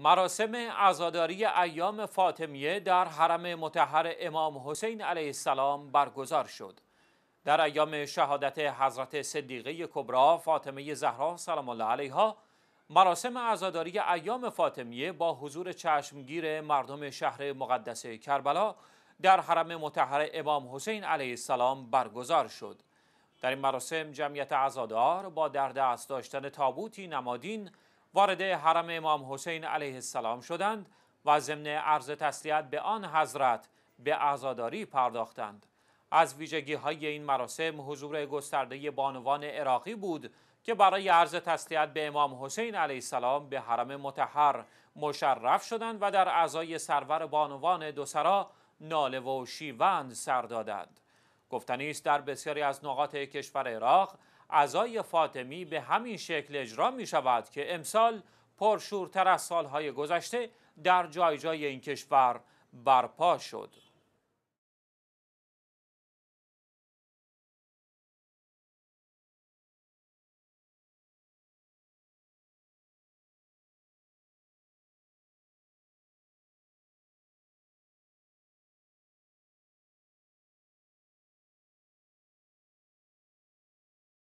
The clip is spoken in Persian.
مراسم عزاداری ایام فاطمیه در حرم متحر امام حسین علیه السلام برگزار شد. در ایام شهادت حضرت صدیقه کبرا فاطمه زهرا سلام الله علیها مراسم عزاداری ایام فاطمیه با حضور چشمگیر مردم شهر مقدس کربلا در حرم متحر امام حسین علیه السلام برگزار شد. در این مراسم جمعیت عزادار با در دست داشتن تابوتی نمادین وارد حرم امام حسین علیه السلام شدند و ضمن عرض تسلیت به آن حضرت به عزاداری پرداختند از ویژگی های این مراسم حضور گسترده بانوان عراقی بود که برای عرض تسلیت به امام حسین علیه السلام به حرم متحر مشرف شدند و در اعضای سرور بانوان دوسرا ناله و شیوند سر دادند گفتنی است در بسیاری از نقاط کشور عراق عزای فاطمی به همین شکل اجرا می شود که امسال پرشورتر از سالهای گذشته در جای جای این کشور برپا شد